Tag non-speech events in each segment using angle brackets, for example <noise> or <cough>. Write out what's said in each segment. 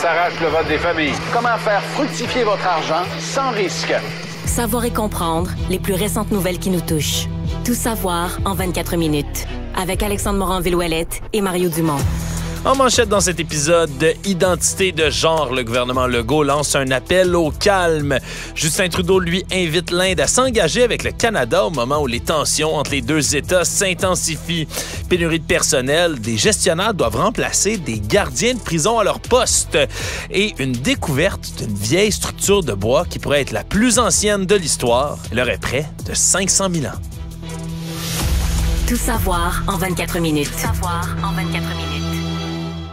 s'arrache le vote des familles. Comment faire fructifier votre argent sans risque? Savoir et comprendre les plus récentes nouvelles qui nous touchent. Tout savoir en 24 minutes. Avec Alexandre morin villouellette et Mario Dumont. En manchette dans cet épisode de Identité de genre, le gouvernement Legault lance un appel au calme. Justin Trudeau lui invite l'Inde à s'engager avec le Canada au moment où les tensions entre les deux États s'intensifient. Pénurie de personnel, des gestionnaires doivent remplacer des gardiens de prison à leur poste et une découverte d'une vieille structure de bois qui pourrait être la plus ancienne de l'histoire. Elle aurait près de 500 000 ans. Tout savoir en 24 minutes. Tout savoir en 24 minutes.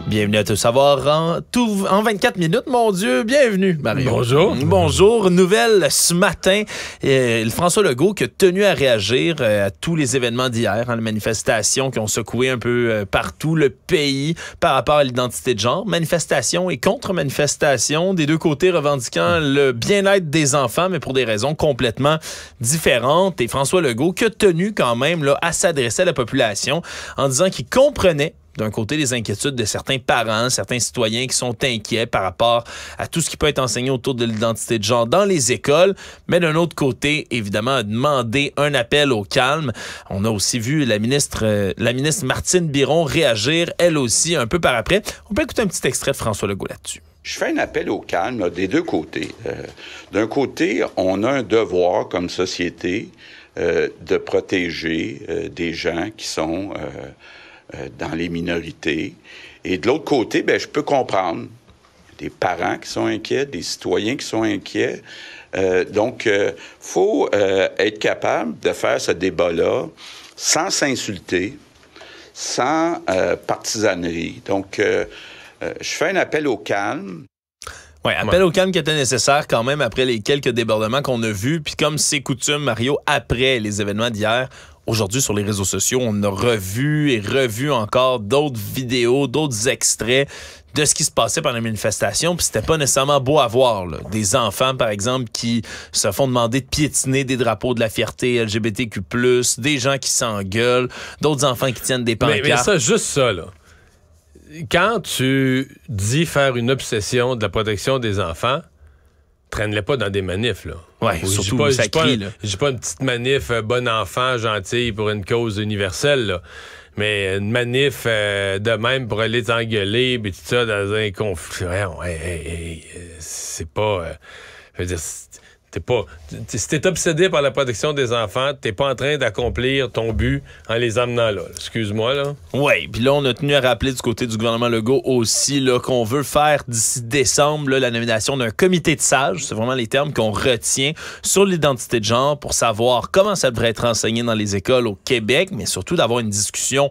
Bienvenue à Tout savoir en, tout, en 24 minutes. Mon Dieu, bienvenue, Marie Bonjour. Bonjour. Nouvelle ce matin, euh, François Legault qui a tenu à réagir euh, à tous les événements d'hier, hein, les manifestations qui ont secoué un peu euh, partout le pays par rapport à l'identité de genre. Manifestation et contre manifestation des deux côtés revendiquant mmh. le bien-être des enfants, mais pour des raisons complètement différentes. Et François Legault qui a tenu quand même là, à s'adresser à la population en disant qu'il comprenait d'un côté les inquiétudes de certains parents, certains citoyens qui sont inquiets par rapport à tout ce qui peut être enseigné autour de l'identité de genre dans les écoles, mais d'un autre côté, évidemment, demander un appel au calme. On a aussi vu la ministre, euh, la ministre Martine Biron réagir, elle aussi, un peu par après. On peut écouter un petit extrait de François Legault là-dessus. Je fais un appel au calme des deux côtés. Euh, d'un côté, on a un devoir comme société euh, de protéger des gens qui sont euh, dans les minorités. Et de l'autre côté, ben, je peux comprendre des parents qui sont inquiets, des citoyens qui sont inquiets. Euh, donc, il euh, faut être capable de faire ce débat-là sans s'insulter, sans partisanerie. Donc, je fais un appel au calme. Oui, appel au calme qui était nécessaire quand même après les quelques débordements qu'on a vus. Puis comme c'est coutume, Mario, après les événements d'hier, Aujourd'hui, sur les réseaux sociaux, on a revu et revu encore d'autres vidéos, d'autres extraits de ce qui se passait pendant la manifestation, puis c'était pas nécessairement beau à voir. Des enfants, par exemple, qui se font demander de piétiner des drapeaux de la fierté LGBTQ+, des gens qui s'engueulent, d'autres enfants qui tiennent des pancartes. Mais, mais ça, juste ça, Quand tu dis faire une obsession de la protection des enfants, traîne-les pas dans des manifs, là. Ouais, surtout pas, pas, pas une petite manif euh, bon enfant, gentille pour une cause universelle, là. Mais une manif euh, de même pour aller t'engueuler, puis tout ça, dans un conflit. c'est pas. Euh, T'es pas, si t'es obsédé par la protection des enfants, t'es pas en train d'accomplir ton but en les amenant là. Excuse-moi, là. Oui, puis là, on a tenu à rappeler du côté du gouvernement Legault aussi là, qu'on veut faire d'ici décembre la nomination d'un comité de sages, c'est vraiment les termes qu'on retient, sur l'identité de genre pour savoir comment ça devrait être enseigné dans les écoles au Québec, mais surtout d'avoir une discussion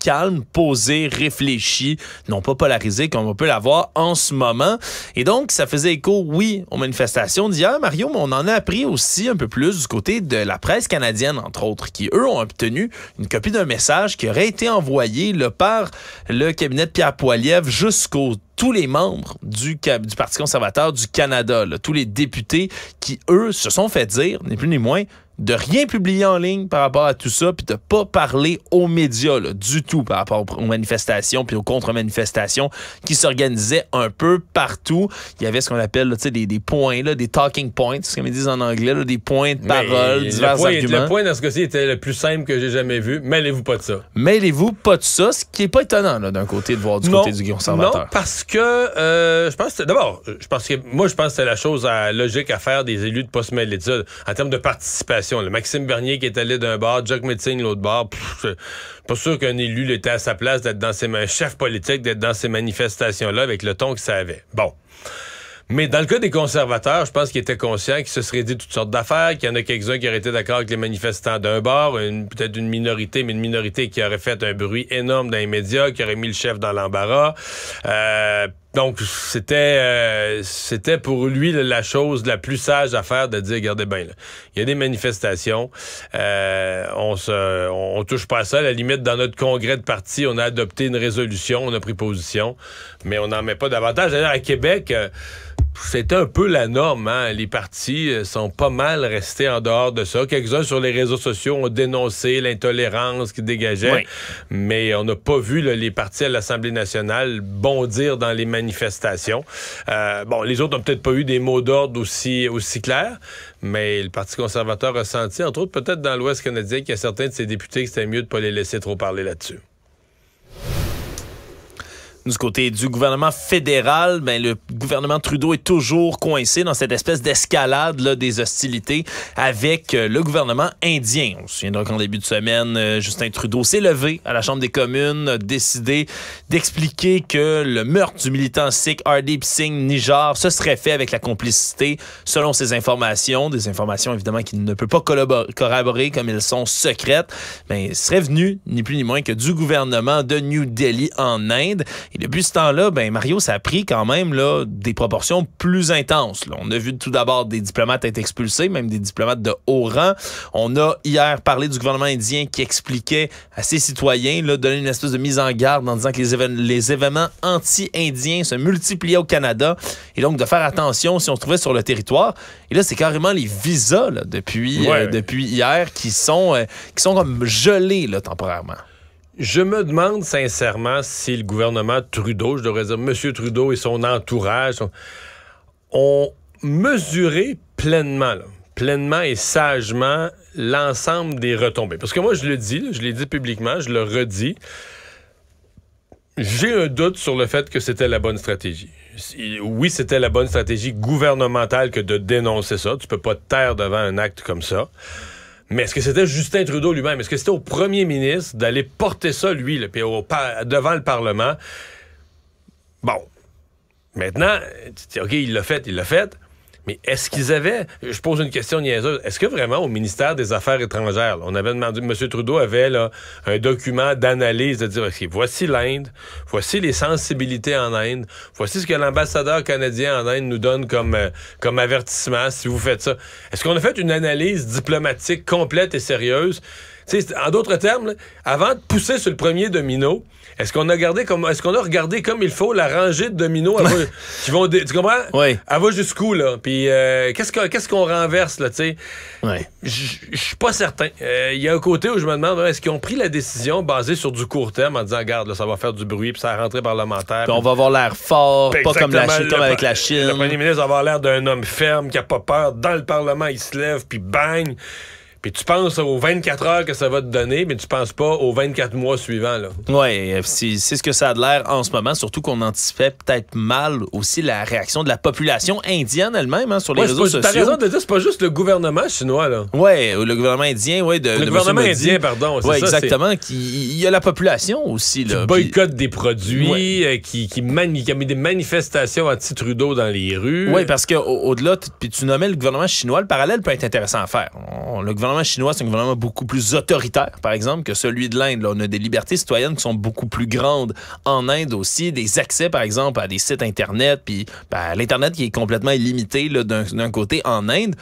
calme, posé, réfléchi, non pas polarisé comme on peut l'avoir en ce moment. Et donc, ça faisait écho, oui, aux manifestations d'hier, Mario, mais on en a appris aussi un peu plus du côté de la presse canadienne, entre autres, qui, eux, ont obtenu une copie d'un message qui aurait été envoyé par le cabinet de Pierre Poiliev jusqu'aux tous les membres du, du Parti conservateur du Canada, tous les députés qui, eux, se sont fait dire, ni plus ni moins, de rien publier en ligne par rapport à tout ça, puis de pas parler aux médias du tout par rapport aux manifestations puis aux contre-manifestations qui s'organisaient un peu partout. Il y avait ce qu'on appelle des, des points, là, des talking points, ce qu'ils disent en anglais, des points de parole, divers arguments. Le point dans ce cas-ci était le plus simple que j'ai jamais vu. Mêlez-vous pas de ça. Mêlez-vous pas de ça, ce qui est pas étonnant d'un côté de voir du côté du conservateur. Non, parce que euh, je pense d'abord, je pense que moi je pense que c'est la chose logique à faire des élus de pas se mêler en termes de participation le Maxime Bernier qui est allé d'un bar, Jack Metzing l'autre bar. pas sûr qu'un élu était à sa place d'être dans ces un chef politique d'être dans ces manifestations-là avec le ton que ça avait. Bon. Mais dans le cas des conservateurs, je pense qu'ils étaient conscients qu'ils se seraient dit toutes sortes d'affaires, qu'il y en a quelques-uns qui auraient été d'accord avec les manifestants d'un bord, peut-être une minorité, mais une minorité qui aurait fait un bruit énorme dans les médias, qui aurait mis le chef dans l'embarras. Euh, donc, c'était euh, c'était pour lui la chose la plus sage à faire de dire, regardez bien, il y a des manifestations, euh, on se on touche pas à ça. À la limite, dans notre congrès de parti, on a adopté une résolution, on a pris position, mais on n'en met pas davantage. D'ailleurs, à Québec... Euh, c'était un peu la norme. Hein. Les partis euh, sont pas mal restés en dehors de ça. Quelques-uns sur les réseaux sociaux ont dénoncé l'intolérance qui dégageait, mais on n'a pas vu les partis à l'Assemblée nationale bondir dans les manifestations. Euh, bon, les autres n'ont peut-être pas eu des mots d'ordre aussi, aussi clairs, mais le Parti conservateur a senti, entre autres peut-être dans l'Ouest canadien, qu'il y a certains de ses députés que c'était mieux de ne pas les laisser trop parler là-dessus. Du côté du gouvernement fédéral, ben, le gouvernement Trudeau est toujours coincé dans cette espèce d'escalade des hostilités avec euh, le gouvernement indien. On se souviendra qu'en début de semaine, euh, Justin Trudeau s'est levé à la Chambre des communes, a décidé d'expliquer que le meurtre du militant sikh Hardeep Singh Nijar se serait fait avec la complicité, selon ses informations, des informations évidemment qu'il ne peut pas corroborer comme elles sont secrètes, mais serait venu ni plus ni moins que du gouvernement de New Delhi en Inde. Et depuis ce temps-là, ben Mario, ça a pris quand même là, des proportions plus intenses. On a vu tout d'abord des diplomates être expulsés, même des diplomates de haut rang. On a hier parlé du gouvernement indien qui expliquait à ses citoyens, là, donner une espèce de mise en garde en disant que les, événements anti-indiens se multipliaient au Canada et donc de faire attention si on se trouvait sur le territoire. Et là, c'est carrément les visas depuis, euh, depuis hier qui sont, euh, qui sont comme gelés là, temporairement. Je me demande sincèrement si le gouvernement Trudeau, je devrais dire M. Trudeau et son entourage, ont mesuré pleinement, pleinement et sagement l'ensemble des retombées. Parce que moi, je le dis, je l'ai dit publiquement, je le redis. J'ai un doute sur le fait que c'était la bonne stratégie. Oui, c'était la bonne stratégie gouvernementale que de dénoncer ça. Tu peux pas te taire devant un acte comme ça. Mais est-ce que c'était Justin Trudeau lui-même? Est-ce que c'était au premier ministre d'aller porter ça, lui, le devant le Parlement? Bon. Maintenant, OK, il l'a fait, il l'a fait. Mais est-ce qu'ils avaient, je pose une question niaiseuse, est-ce que vraiment au ministère des Affaires étrangères, on avait demandé, M. Trudeau avait là, un document d'analyse de dire, OK, voici l'Inde, voici les sensibilités en Inde, voici ce que l'ambassadeur canadien en Inde nous donne comme, euh, comme avertissement si vous faites ça. Est-ce qu'on a fait une analyse diplomatique complète et sérieuse? en d'autres termes, avant de pousser sur le premier domino, est-ce qu'on a est-ce qu'on a regardé comme il faut la rangée de dominos qui vont tu comprends Oui. Elle va jusqu'où là Puis euh, qu'est-ce qu'on renverse là, tu sais oui. Je suis pas certain. Euh, il y a un côté où je me demande hein, est-ce qu'ils ont pris la décision basée sur du court terme en disant garde là, ça va faire du bruit puis ça va rentrer parlementaire. on va avoir l'air fort, pas comme, la Chine, avec la Chine. Le premier ministre va avoir l'air d'un homme ferme qui a pas peur dans le parlement, il se lève puis bang tu penses aux 24 heures que ça va te donner, mais tu penses pas aux 24 mois suivants. Oui, euh, c'est ce que ça a l'air en ce moment, surtout qu'on anticipait peut-être mal aussi la réaction de la population indienne elle-même hein, sur les réseaux sociaux. raison c'est pas juste le gouvernement chinois. Oui, euh, le gouvernement indien, oui. Le gouvernement indien, pardon. Oui, exactement. Il y a la population aussi. Là, qui boycotte des produits, euh, qui, qui, a mis des manifestations à titre trudeau dans les rues. Oui, parce qu'au-delà, puis tu nommais le gouvernement chinois, le parallèle peut être intéressant à faire le gouvernement chinois, c'est un gouvernement beaucoup plus autoritaire, par exemple, que celui de l'Inde. On a des libertés citoyennes qui sont beaucoup plus grandes en Inde aussi, des accès, par exemple, à des sites Internet, puis ben, l'Internet qui est complètement illimité d'un côté en Inde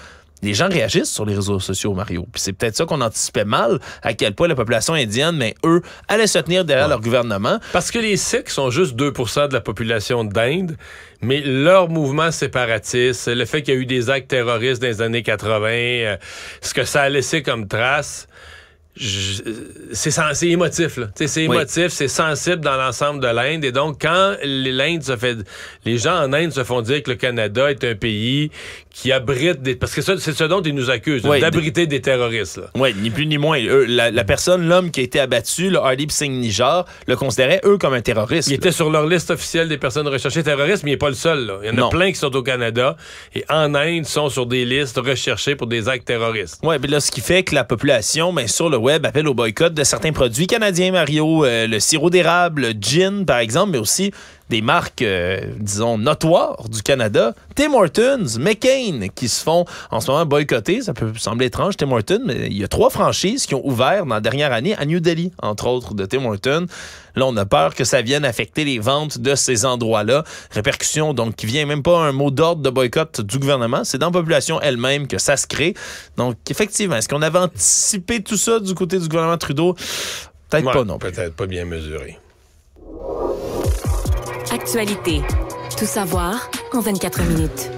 les gens réagissent sur les réseaux sociaux, Mario. Puis c'est peut-être ça qu'on anticipait mal, à quel point la population indienne, mais eux, allaient se tenir derrière leur gouvernement. Parce que les Sikhs sont juste 2 de la population d'Inde, mais leur mouvement séparatiste, le fait qu'il y a eu des actes terroristes dans les années 80, euh, ce que ça a laissé comme trace, c'est émotif là. c'est émotif, c'est sensible dans l'ensemble de l'Inde et donc quand l'Inde se fait les gens en Inde se font dire que le Canada est un pays qui abritent... des. Parce que c'est ce dont ils nous accusent, d'abriter des terroristes. Oui, ni plus ni moins. la, personne, l'homme qui a été abattu, le Singh Nijar, le considérait, eux, comme un terroriste. Il était sur leur liste officielle des personnes recherchées terroristes, mais il n'est pas le seul. Il y en a plein qui sont au Canada et en Inde sont sur des listes recherchées pour des actes terroristes. Oui, puis là, ce qui fait que la population, ben, sur le web, appelle au boycott de certains produits canadiens, Mario, euh, le sirop d'érable, le gin, par exemple, mais aussi des marques, euh, disons, notoires du Canada. Tim Hortons, McCain, qui se font en ce moment boycotter. Ça peut sembler étrange, Tim Hortons, mais il y a trois franchises qui ont ouvert dans la dernière année à New Delhi, entre autres, de Tim Hortons. Là, on a peur que ça vienne affecter les ventes de ces endroits-là. Répercussion, donc, qui vient même pas un mot d'ordre de boycott du gouvernement. C'est dans la population elle-même que ça se crée. Donc, effectivement, est-ce qu'on avait anticipé tout ça du côté du gouvernement Trudeau? Peut-être pas non Peut-être pas bien mesuré. Actualité. Tout savoir en 24 minutes.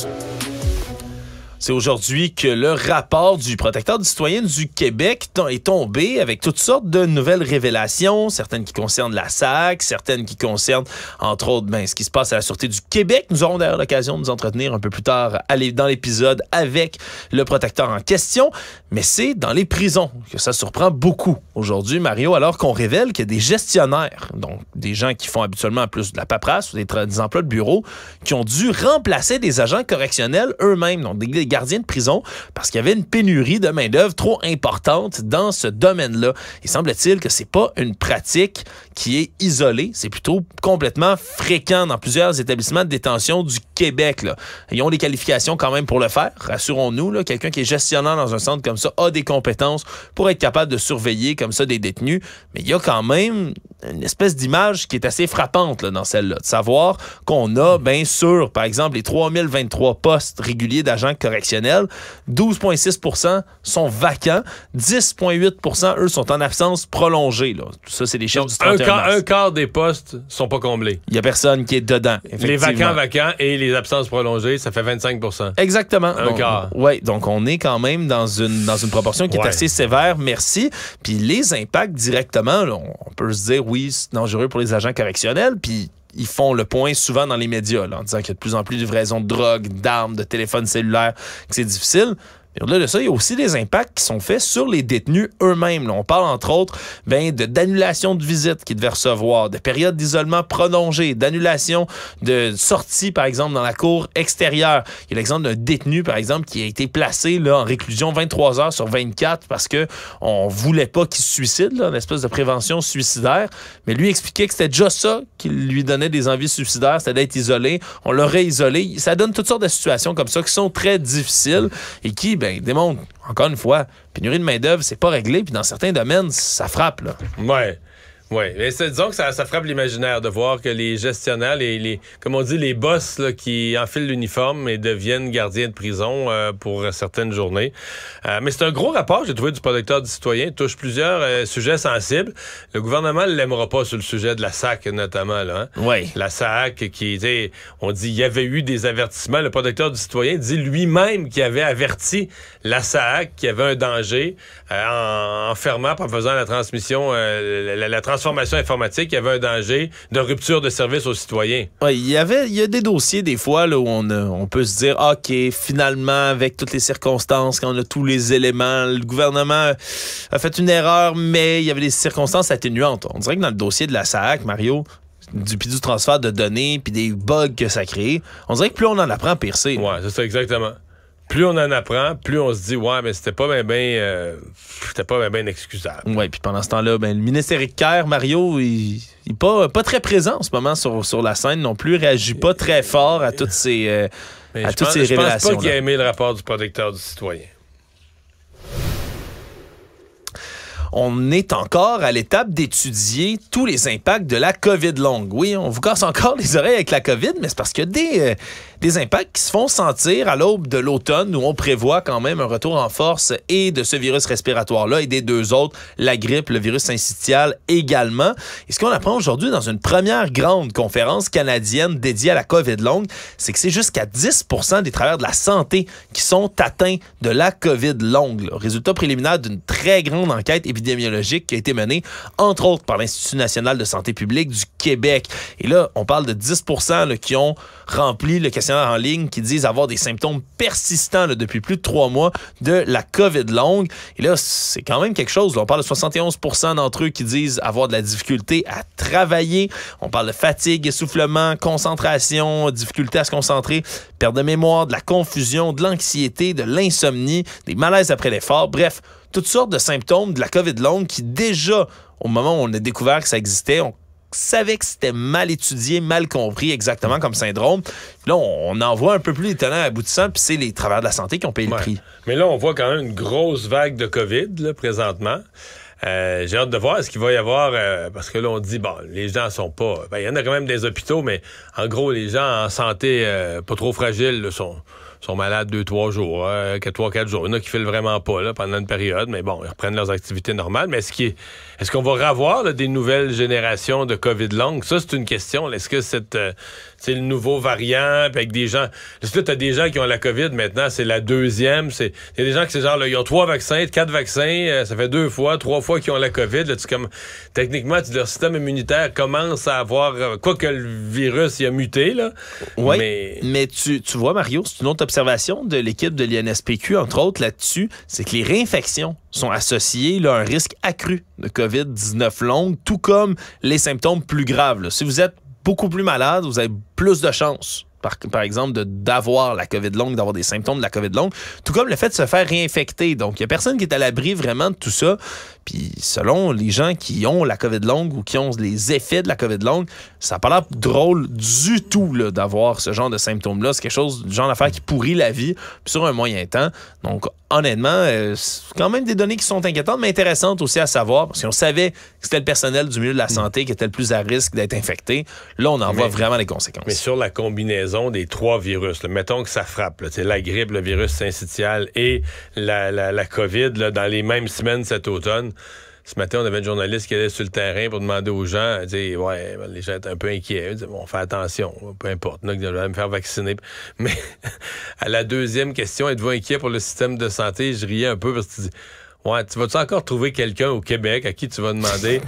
C'est aujourd'hui que le rapport du protecteur du citoyen du Québec est tombé avec toutes sortes de nouvelles révélations, certaines qui concernent la SAC, certaines qui concernent, entre autres, ben, ce qui se passe à la Sûreté du Québec. Nous aurons d'ailleurs l'occasion de nous entretenir un peu plus tard dans l'épisode avec le protecteur en question. Mais c'est dans les prisons que ça surprend beaucoup aujourd'hui, Mario, alors qu'on révèle qu'il y a des gestionnaires, donc des gens qui font habituellement plus de la paperasse ou des, emplois de bureau, qui ont dû remplacer des agents correctionnels eux-mêmes, donc des, des gardien de prison parce qu'il y avait une pénurie de main-d'œuvre trop importante dans ce domaine-là. Il semble-t-il que c'est pas une pratique qui est isolé. C'est plutôt complètement fréquent dans plusieurs établissements de détention du Québec. Ils ont les qualifications quand même pour le faire, rassurons-nous. Quelqu'un qui est gestionnant dans un centre comme ça a des compétences pour être capable de surveiller comme ça des détenus. Mais il y a quand même une espèce d'image qui est assez frappante dans celle-là. De savoir qu'on a, bien sûr, par exemple, les 3023 postes réguliers d'agents correctionnels, 12,6 sont vacants, 10,8 eux sont en absence prolongée. Tout ça, c'est les chiffres du 31 quand un quart des postes sont pas comblés. Il y a personne qui est dedans. Les vacants, vacants et les absences prolongées, ça fait 25 Exactement. Un quart. Oui, donc on est quand même dans une, dans une proportion qui est assez sévère, merci. Puis les impacts directement, on peut se dire, oui, c'est dangereux pour les agents correctionnels, puis ils font le point souvent dans les médias en disant qu'il y a de plus en plus de livraisons de drogue, d'armes, de téléphones cellulaires, que c'est difficile. Et au-delà de ça, il y a aussi des impacts qui sont faits sur les détenus eux-mêmes. On parle entre autres ben, d'annulation de, visite visites qu'ils devaient recevoir, de périodes d'isolement prolongées, d'annulation de sorties, par exemple, dans la cour extérieure. Il y a l'exemple d'un détenu, par exemple, qui a été placé là, en réclusion 23 heures sur 24 parce que on voulait pas qu'il se suicide, là, une espèce de prévention suicidaire. Mais lui expliquait que c'était déjà ça qui lui donnait des envies suicidaires, c'était d'être isolé. On l'aurait isolé. Ça donne toutes sortes de situations comme ça qui sont très difficiles et qui, ben, ben, il encore une fois, pénurie de main-d'œuvre, c'est pas réglé, puis dans certains domaines, ça frappe. Là. Ouais. Oui, mais disons que ça, frappe l'imaginaire de voir que les gestionnaires, les, les comme on dit, les boss qui enfilent l'uniforme et deviennent gardiens de prison euh, pour certaines journées. Euh, mais c'est un gros rapport, j'ai trouvé, du producteur du citoyen. Il touche plusieurs euh, sujets sensibles. Le gouvernement ne l'aimera pas sur le sujet de la SAC, notamment. Hein. Oui. La SAC qui, on dit, il y avait eu des avertissements. Le protecteur du citoyen dit lui-même qu'il avait averti la SAC qu'il y avait un danger en, fermant, en faisant la transmission, la, la transmission transformation informatique, il y avait un danger de rupture de service aux citoyens. Oui, il y avait, a des dossiers des fois là, où on, euh, on peut se dire, OK, finalement, avec toutes les circonstances, quand on a tous les éléments, le gouvernement euh, a fait une erreur, mais il y avait des circonstances atténuantes. On dirait que dans le dossier de la SAC, Mario, du, puis du transfert de données, puis des bugs que ça crée, on dirait que plus on en apprend, pire c'est. Oui, c'est ça, exactement plus on en apprend, plus on se dit ouais, mais c'était pas bien ben, ben euh, c'était pas bien ben excusable. Ouais, puis pendant ce temps-là, ben, le ministre de Caire, Mario, il, n'est pas pas très présent en ce moment sur, la scène non plus, il réagit pas très fort à toutes ces euh, à toutes ces révélations. Je pense pas qu'il a aimé le rapport du protecteur du citoyen. on est encore à l'étape d'étudier tous les impacts de la COVID longue. Oui, on vous casse encore les oreilles avec la COVID, mais c'est parce que y des, euh, des impacts qui se font sentir à l'aube de l'automne où on prévoit quand même un retour en force et de ce virus respiratoire-là et des deux autres, la grippe, le virus syncytial également. Et ce qu'on apprend aujourd'hui dans une première grande conférence canadienne dédiée à la COVID longue, c'est que c'est jusqu'à 10 des travailleurs de la santé qui sont atteints de la COVID longue. Résultat préliminaire d'une très grande enquête épidémiologique qui a été menée, entre autres, par l'Institut national de santé publique du Québec. Et là, on parle de 10 qui ont rempli le questionnaire en ligne qui disent avoir des symptômes persistants depuis plus de trois mois de la COVID longue. Et là, c'est quand même quelque chose. On parle de 71 d'entre eux qui disent avoir de la difficulté à travailler. On parle de fatigue, essoufflement, concentration, difficulté à se concentrer, perte de mémoire, de la confusion, de l'anxiété, de l'insomnie, des malaises après l'effort. Bref, toutes sortes de symptômes de la COVID longue qui déjà, au moment où on a découvert que ça existait, on savait que c'était mal étudié, mal compris exactement comme syndrome. Là, on en voit un peu plus les talents aboutissants, puis c'est les travailleurs de la santé qui ont payé le prix. Mais là, on voit quand même une grosse vague de COVID là, présentement. Euh, j'ai hâte de voir ce qu'il va y avoir, euh, parce que là, on dit, bon, les gens sont pas... Ben, il y en a quand même des hôpitaux, mais en gros, les gens en santé euh, pas trop fragiles sont sont malades deux, trois jours, euh, quatre, trois, quatre jours. Il y en a qui filent vraiment pas là, pendant une période, mais bon, ils reprennent leurs activités normales. Mais est-ce qu'on est va revoir des nouvelles générations de COVID longue? Ça, c'est une question. Est-ce que euh, c'est le nouveau variant? avec des gens. est-ce que tu as des gens qui ont la COVID maintenant, c'est la deuxième. Il y a des gens qui, c'est genre, ils ont trois vaccins, quatre vaccins, euh, ça fait deux fois, trois fois qu'ils ont la COVID. comme, techniquement, tu, leur système immunitaire commence à avoir. Quoi que le virus, il a muté, là. Oui. Mais, mais tu, tu vois, Mario, c'est une autre de l'équipe de l'INSPQ, entre autres, là-dessus, c'est que les réinfections sont associées à un risque accru de COVID-19 longue, tout comme les symptômes plus graves. Si vous êtes beaucoup plus malade, vous avez plus de chances par, par, exemple, d'avoir la COVID longue, d'avoir des symptômes de la COVID longue, tout comme le fait de se faire réinfecter. Donc, il n'y a personne qui est à l'abri vraiment de tout ça. Puis selon les gens qui ont la COVID longue ou qui ont les effets de la COVID longue, ça n'a pas l'air drôle du tout d'avoir ce genre de symptômes-là. C'est quelque chose du genre d'affaire qui pourrit la vie sur un moyen temps. Donc honnêtement, euh, c'est quand même des données qui sont inquiétantes, mais intéressantes aussi à savoir, parce qu'on savait que c'était le personnel du milieu de la mm. santé qui était le plus à risque d'être infecté. Là, on en voit vraiment les conséquences. Mais sur la combinaison des trois virus, mettons que ça frappe, la grippe, le virus syncytial et la, la COVID dans les mêmes semaines cet automne, ce matin, on avait une journaliste qui allait sur le terrain pour demander aux gens, elle disait, ouais, les gens étaient un peu inquiets, elle disait, bon, fais attention, peu importe, là, je vais me faire vacciner. <laughs> Mais à la deuxième question, êtes-vous inquiet pour le système de santé? Je riais un peu parce que tu dis, ouais, tu vas-tu encore trouver quelqu'un au Québec à qui tu vas demander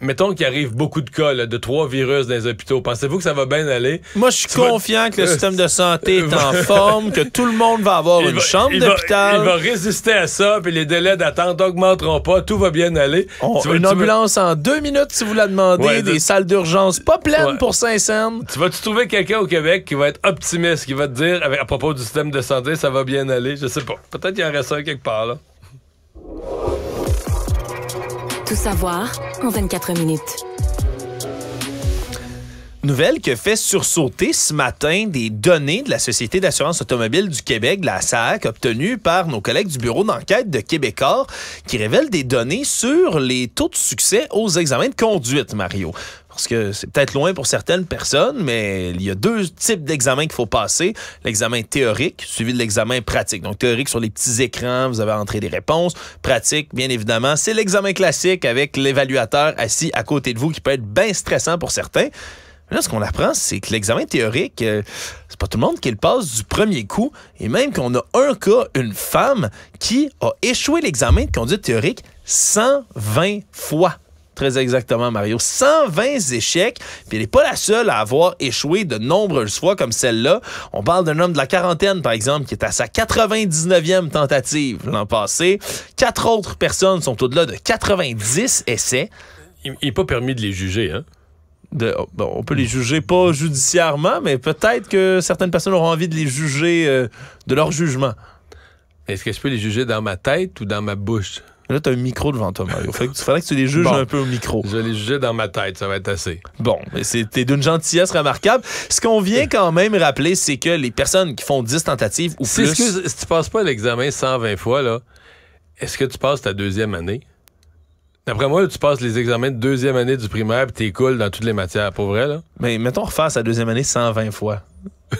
mettons qu'il arrive beaucoup de cas de trois virus dans les hôpitaux, pensez-vous que ça va bien aller? Moi, je suis confiant que le euh, système de santé est en <laughs> forme, que tout le monde va avoir une chambre d'hôpital. Il va résister à ça, puis les délais d'attente n'augmenteront pas, tout va bien aller. tu une ambulance en deux minutes, si vous la demandez, des salles d'urgence pas pleines pour Saint-Saëns. Tu vas-tu trouver quelqu'un au Québec qui va être optimiste, qui va te dire à propos du système de santé, ça va bien aller? Je sais pas. Peut-être qu'il en reste un quelque part, là. Tout savoir en 24 minutes. Nouvelle que fait sursauter ce matin des données de la Société d'assurance automobile du Québec, la SAC, obtenues par nos collègues du bureau d'enquête de Québecor, qui révèlent des données sur les taux de succès aux examens de conduite, Mario. Parce que c'est peut-être loin pour certaines personnes, mais il y a deux types d'examens qu'il faut passer. L'examen théorique, suivi de l'examen pratique. Donc, théorique sur les petits écrans, vous avez entré des réponses. Pratique, bien évidemment, c'est l'examen classique avec l'évaluateur assis à côté de vous qui peut être bien stressant pour certains. Là, ce qu'on apprend, c'est que l'examen théorique, euh, c'est pas tout le monde qui le passe du premier coup. Et même qu'on a un cas, une femme, qui a échoué l'examen de conduite théorique 120 fois. Très exactement, Mario. 120 échecs. Puis elle n'est pas la seule à avoir échoué de nombreuses fois comme celle-là. On parle d'un homme de la quarantaine, par exemple, qui est à sa 99e tentative l'an passé. Quatre autres personnes sont au-delà de 90 essais. Il n'est pas permis de les juger, hein? De, bon, on peut les juger pas judiciairement, mais peut-être que certaines personnes auront envie de les juger euh, de leur jugement. Est-ce que je peux les juger dans ma tête ou dans ma bouche? Là, t'as un micro devant toi, Mario. Faudrait que, tu les juges un peu au micro. Je les juger dans ma tête, ça va être assez. Bon, mais c'était d'une gentillesse remarquable. Ce qu'on vient quand même rappeler, c'est que les personnes qui font 10 tentatives ou plus... si tu passes pas l'examen 120 fois, là, est-ce que tu passes ta deuxième année? D'après moi, tu passes les examens de deuxième année du primaire puis t'es cool dans toutes les matières, pour vrai, là. Mais mettons refaire sa deuxième année 120 fois.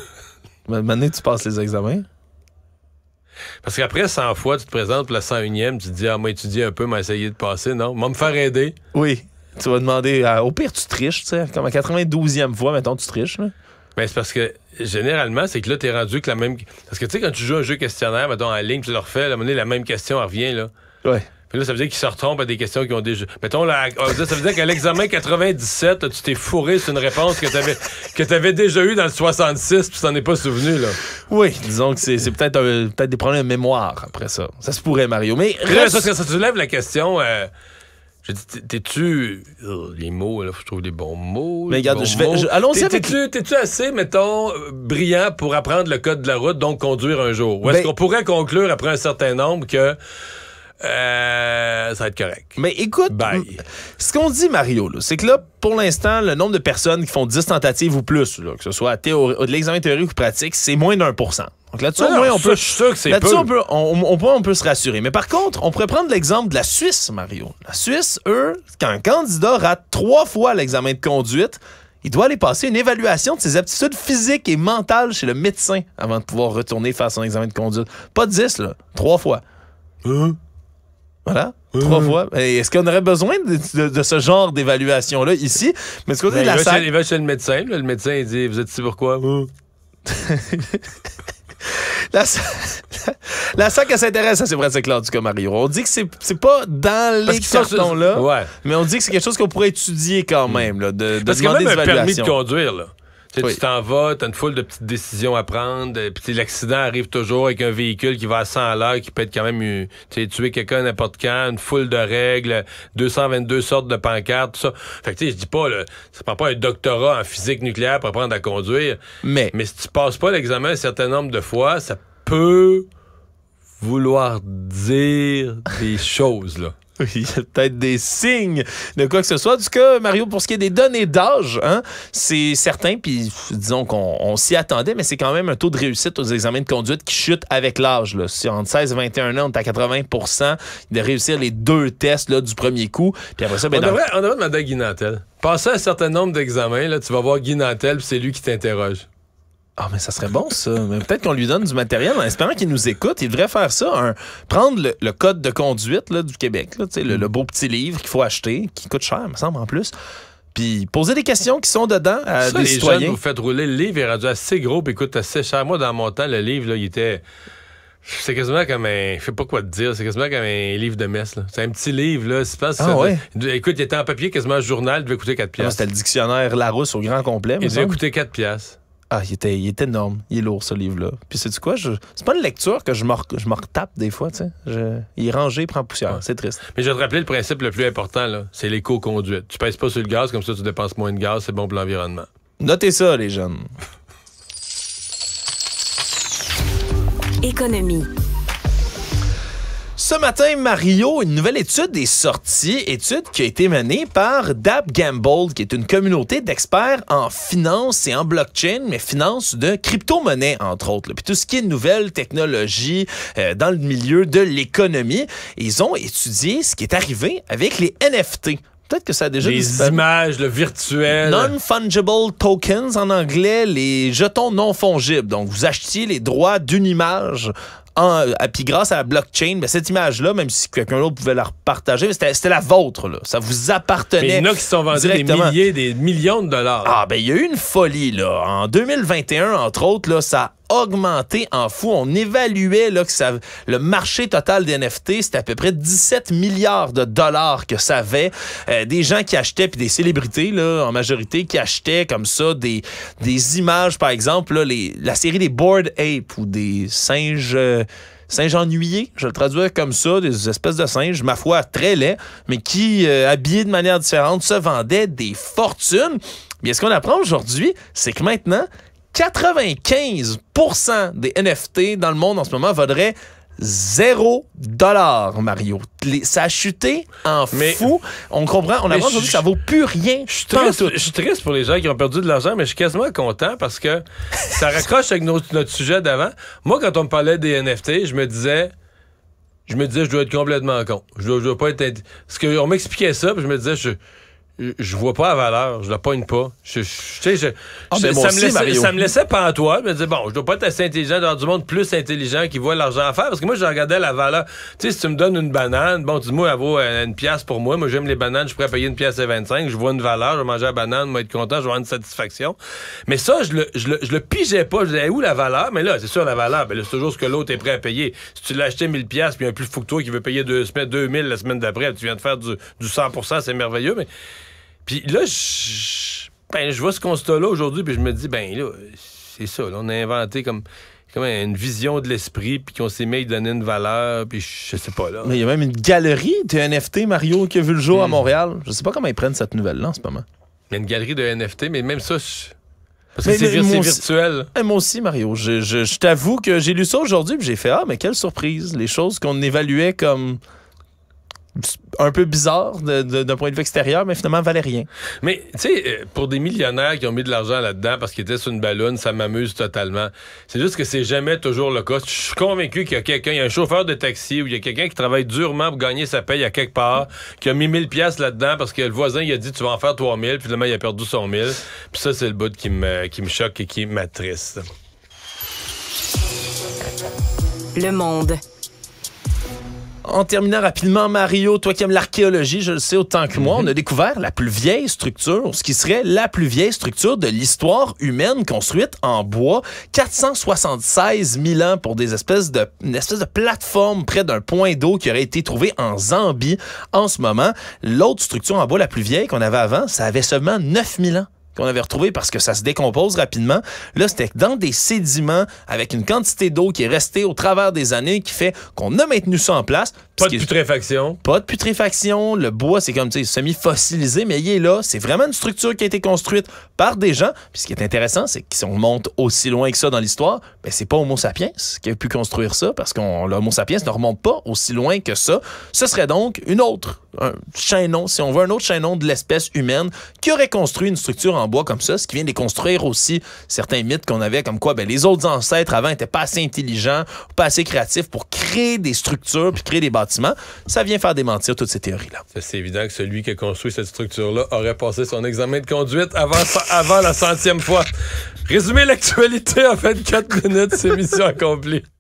<laughs> Maintenant, tu passes les examens. Parce qu'après 100 fois, tu te présentes pour la 101e, tu te dis, ah, moi, étudié un peu, m'a essayé de passer, non? Moi, me faire euh, aider. Oui. Tu vas demander, au pire, tu triches, tu sais, comme à 92e fois, mettons, tu triches, Mais ben, c'est parce que généralement, c'est que là, t'es rendu que la même. Parce que tu sais, quand tu joues un jeu questionnaire, mettons, en ligne, tu leur fais, à un moment donné, la même question, revient, là. Ouais. Puis là, ça veut dire qu'ils se retrompent à des questions qui ont déjà. Mettons, là, ah, ça veut dire qu'à l'examen 97, tu t'es fourré sur une réponse que tu avais, que avais déjà eue dans le 66, puis t'en es pas souvenu, là. Oui, disons que c'est peut-être des problèmes de mémoire après ça. Ça se pourrait, Mario. Mais. Reste... Ça, ça, ça, la question. Euh, t'es-tu. Oh, les mots, là, faut trouver des bons mots. Mais regarde, je vais. Allons-y T'es-tu assez, mettons, brillant pour apprendre le code de la route, donc conduire un jour? Ou est-ce ben- qu'on pourrait conclure après un certain nombre que euh, ça va être correct. Mais écoute, ce qu'on dit, Mario, c'est que là, pour l'instant, le nombre de personnes qui font 10 tentatives ou plus, que ce soit de l'examen théorique ou pratique, c'est moins d'un pour cent. Donc là-dessus, au moins, on peut, on peut, on, on, peut se rassurer. Mais par contre, on pourrait prendre l'exemple de la Suisse, Mario. La Suisse, eux, quand un candidat rate trois fois l'examen de conduite, il doit aller passer une évaluation de ses aptitudes physiques et mentales chez le médecin avant de pouvoir retourner faire son examen de conduite. Pas 10, là, trois fois. Hein? Voilà. Trois fois. Est-ce qu'on aurait besoin de, ce genre d'évaluation-là ici? Mais ce côté ben, de la salle... chez, il va chez le médecin. le médecin, il dit Vous êtes tu pourquoi? quoi? <laughs> la, la SAC, elle s'intéresse à ces pratiques-là, du cas, Mario. On dit que c'est pas dans les cartons-là, mais on dit que c'est quelque chose qu'on pourrait étudier quand mm. même. Là, de, de Parce qu'il y a même permis de conduire. Là. Tu t'en vas, t'as une foule de petites décisions à prendre, euh, puis l'accident arrive toujours avec un véhicule qui va à 100 à l'heure, qui peut être quand même tuer quelqu'un n'importe quand, une foule de règles, 222 sortes de pancartes, tout ça. Fait que tu sais, je dis pas, ça prend pas un doctorat en physique nucléaire pour apprendre à conduire. Mais, mais si tu passes pas l'examen un certain nombre de fois, ça peut vouloir dire des choses, là. Il y a peut-être des signes de quoi que ce soit. Du tout Mario, pour ce qui est des données d'âge, hein, c'est certain, puis disons qu'on s'y attendait, mais c'est quand même un taux de réussite aux examens de conduite qui chute avec l'âge. Si entre 16 et 21 ans, on est à 80 de réussir les deux tests là, du premier coup. Puis après ça, ben, on, devrait, on devrait demander à Guy Nantel. Passer un certain nombre d'examens, tu vas voir Guy Nantel, c'est lui qui t'interroge. Ah, mais ça serait bon, ça. Peut-être qu'on lui donne du matériel en espérant qu'il nous écoute. Il devrait faire ça. prendre le, code de conduite du Québec, là, le, le, mm. beau petit livre qu'il faut acheter, qui coûte cher, me semble, en plus. Puis poser des questions qui sont dedans à euh, des les vous faites rouler le livre, il est rendu assez gros, puis coûte assez cher. Moi, dans mon temps, le livre, là, il était. C'est quasiment comme un. Je sais pas quoi te dire. C'est quasiment comme un livre de messe. C'est un petit livre. Là. Ah écoute, il était en papier, quasiment un journal. Il devait coûter 4 piastres. Ah, c'était le dictionnaire Larousse au grand complet. Il devait coûter 4 piastres. Ah, il est énorme. Il est lourd, ce livre-là. Puis, c'est quoi? C'est pas une lecture que je me retape des fois, tu sais. Il est rangé, il prend poussière. C'est triste. Mais je vais te rappeler le principe le plus important, là. C'est l'éco-conduite. Tu pèses pas sur le gaz, comme ça, tu dépenses moins de gaz. C'est bon pour l'environnement. Notez ça, les jeunes. Économie. Ce matin, Mario, une nouvelle étude est sortie, étude qui a été menée par Dab Gamble, qui est une communauté d'experts en finance et en blockchain, mais finance de crypto-monnaie, entre autres. Puis tout ce qui est nouvelle technologie euh, dans le milieu de l'économie. Ils ont étudié ce qui est arrivé avec les NFT. Peut-être que ça a déjà Les images le virtuel. Non-fungible tokens en anglais, les jetons non fungibles. Donc vous achetiez les droits d'une image euh, puis grâce à la blockchain, ben, cette image-là, même si quelqu'un d'autre pouvait la repartager, c'était la vôtre. Ça vous appartenait. il y en a qui se sont vendus des milliers, des millions de dollars. Ah, ben il y a eu une folie. là. En 2021, entre autres, là, ça augmenté en fou. On évaluait là, que ça, le marché total des NFT, c'était à peu près 17 milliards de dollars que ça avait. Euh, des gens qui achetaient, puis des célébrités là, en majorité, qui achetaient comme ça des, des images, par exemple, là, les, la série des Bored Ape ou des singes... Euh, singes ennuyés, je le traduis comme ça, des espèces de singes, ma foi, très laids, mais qui, euh, habillés de manière différente, se vendaient des fortunes. Mais ce qu'on apprend aujourd'hui, c'est que maintenant, 95 des NFT dans le monde en ce moment vaudraient 0 Mario. ça a chuté en fou. On comprend, on avance aujourd'hui, ça vaut plus rien. Je suis triste, pour les gens qui ont perdu de l'argent, mais je suis quasiment content parce que ça <laughs> raccroche avec notre, sujet d'avant. Moi, quand on me parlait des NFT, je me disais, je me disais, je dois être complètement con. Je dois, pas être. Parce qu'on m'expliquait ça, puis je me disais, je, je vois pas la valeur, je la poigne pas. Je, je, je, ah, je ça, me laissait, ça, pas en toi. Je me disais, bon, je dois pas être assez intelligent dans du monde plus intelligent qui voit l'argent à faire. Parce que moi, je regardais la valeur. Tu sais, si tu me donnes une banane, bon, dis-moi, elle vaut euh, une pièce pour moi. Moi, j'aime les bananes, je pourrais payer une pièce et 25. Je vois une valeur, je vais manger la banane, je vais être content, je vais avoir une satisfaction. Mais ça, je le, je le, le pigeais pas. Je disais, où la valeur? Mais là, c'est sûr, la valeur, ben c'est toujours ce que l'autre est prêt à payer. Si tu l'as acheté 1000 pièces puis un plus fou que toi qui veut payer 2000 la semaine d'après, tu viens de faire du, du 100 c'est merveilleux. Mais puis là, ben, je, vois ce constat-là aujourd'hui, puis je me dis, ben là, c'est ça. on a inventé comme comme une vision de l'esprit, puis qu'on s'est mis à donner une valeur, puis je sais pas là. Mais il y a même une galerie de NFT, Mario, qui a vu le jour à hmm. Montréal. Je sais pas comment ils prennent cette nouvelle-là en ce moment. Il y a une galerie de NFT, mais même ça, c'est virtuel. moi aussi, Mario. je t'avoue que j'ai lu ça aujourd'hui, puis j'ai fait Ah, mais quelle surprise. Les choses qu'on évaluait comme un peu bizarre d'un point de vue extérieur, mais finalement, valait rien. Mais, tu sais, euh, pour des millionnaires qui ont mis de l'argent là-dedans parce qu'ils étaient sur une ballonne, ça m'amuse totalement. C'est juste que c'est jamais toujours le cas. Je suis convaincu qu'il y a quelqu'un, il y a un chauffeur de taxi ou il y a quelqu'un qui travaille durement pour gagner sa paye à quelque part, qui a mis 1000 pièces là-dedans parce que le voisin, il a dit, tu vas en faire 3000, puis finalement, il a perdu son 1000. Puis ça, c'est le bout qui me, qui me choque et qui m'attriste. Le monde. En terminant rapidement, Mario, toi qui aimes l'archéologie, je le sais autant que moi, on a découvert la plus vieille structure, ce qui serait la plus vieille structure de l'histoire humaine construite en bois, 476 000 ans pour des espèces de, une espèce de plateforme près d'un point d'eau qui aurait été trouvé en Zambie en ce moment. L'autre structure en bois la plus vieille qu'on avait avant, ça avait seulement 9 000 ans qu'on avait retrouvé parce que ça se décompose rapidement. Là, c'était dans des sédiments avec une quantité d'eau qui est restée au travers des années qui fait qu'on a maintenu ça en place. Pas de putréfaction. Pas de putréfaction. Le bois, c'est comme, tu sais, semi-fossilisé, mais il est là. C'est vraiment une structure qui a été construite par des gens. Puis ce qui est intéressant, c'est que si on monte aussi loin que ça dans l'histoire, ben, c'est pas Homo sapiens qui a pu construire ça, parce qu'on l'Homo sapiens ne remonte pas aussi loin que ça. Ce serait donc une autre, chaînon, si on veut, un autre chaînon de l'espèce humaine qui aurait construit une structure en bois comme ça, ce qui vient déconstruire aussi certains mythes qu'on avait, comme quoi ben, les autres ancêtres avant n'étaient pas assez intelligents, pas assez créatifs pour créer des structures puis créer des bâtiments ça vient faire démentir toutes ces théories-là. C'est évident que celui qui a construit cette structure-là aurait passé son examen de conduite avant, avant la centième fois. Résumer l'actualité en 24 minutes, c'est mission accomplie.